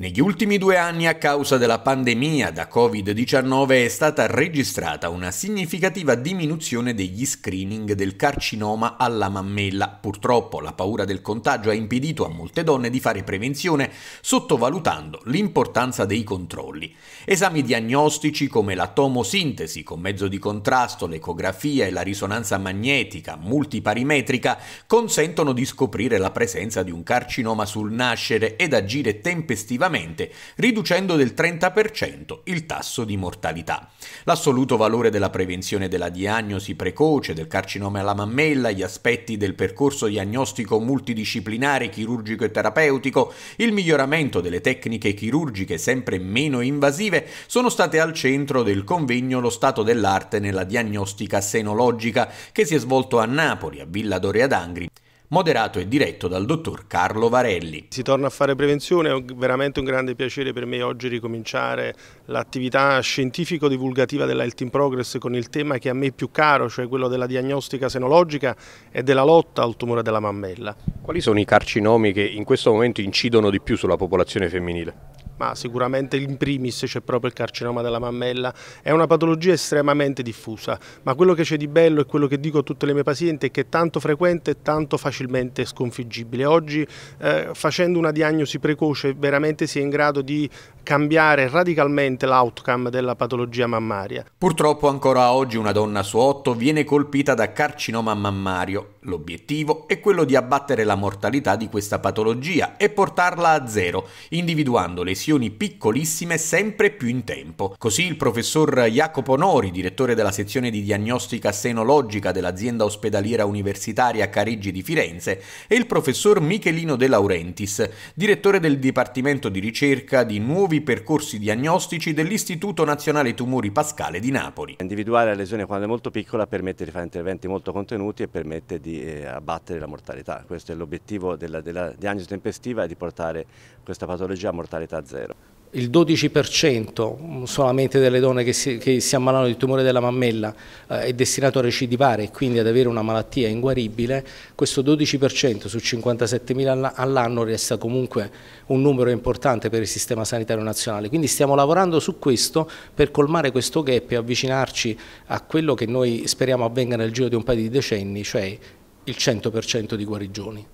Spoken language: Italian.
Negli ultimi due anni a causa della pandemia da Covid-19 è stata registrata una significativa diminuzione degli screening del carcinoma alla mammella. Purtroppo la paura del contagio ha impedito a molte donne di fare prevenzione sottovalutando l'importanza dei controlli. Esami diagnostici come la tomosintesi con mezzo di contrasto, l'ecografia e la risonanza magnetica multiparimetrica consentono di scoprire la presenza di un carcinoma sul nascere ed agire tempestivamente rapidamente, riducendo del 30% il tasso di mortalità. L'assoluto valore della prevenzione della diagnosi precoce del carcinoma alla mammella, gli aspetti del percorso diagnostico multidisciplinare, chirurgico e terapeutico, il miglioramento delle tecniche chirurgiche sempre meno invasive sono state al centro del convegno Lo stato dell'arte nella diagnostica senologica che si è svolto a Napoli, a Villa Dorea d'Angri, moderato e diretto dal dottor Carlo Varelli. Si torna a fare prevenzione, è veramente un grande piacere per me oggi ricominciare l'attività scientifico-divulgativa della Health in Progress con il tema che a me è più caro, cioè quello della diagnostica senologica e della lotta al tumore della mammella. Quali sono i carcinomi che in questo momento incidono di più sulla popolazione femminile? ma sicuramente in primis c'è proprio il carcinoma della mammella, è una patologia estremamente diffusa, ma quello che c'è di bello e quello che dico a tutte le mie pazienti è che è tanto frequente e tanto facilmente sconfiggibile. Oggi eh, facendo una diagnosi precoce veramente si è in grado di cambiare radicalmente l'outcome della patologia mammaria. Purtroppo ancora oggi una donna su otto viene colpita da carcinoma mammario L'obiettivo è quello di abbattere la mortalità di questa patologia e portarla a zero, individuando lesioni piccolissime sempre più in tempo. Così il professor Jacopo Nori, direttore della sezione di diagnostica senologica dell'azienda ospedaliera universitaria Carigi di Firenze, e il professor Michelino De Laurentis, direttore del Dipartimento di ricerca di nuovi percorsi diagnostici dell'Istituto Nazionale Tumori Pascale di Napoli. Individuare la lesione quando è molto piccola permette di fare interventi molto contenuti e permette di di eh, abbattere la mortalità. Questo è l'obiettivo della, della diagnosi tempestiva, di portare questa patologia a mortalità zero il 12% mm, solamente delle donne che si, che si, ammalano di tumore della mammella eh, è destinato a recidivare e quindi ad avere una malattia inguaribile, questo 12% su 57.000 all'anno resta comunque un numero importante per il sistema sanitario nazionale. Quindi stiamo lavorando su questo per colmare questo gap e avvicinarci a quello che noi speriamo avvenga nel giro di un paio di decenni, cioè il 100% di guarigioni.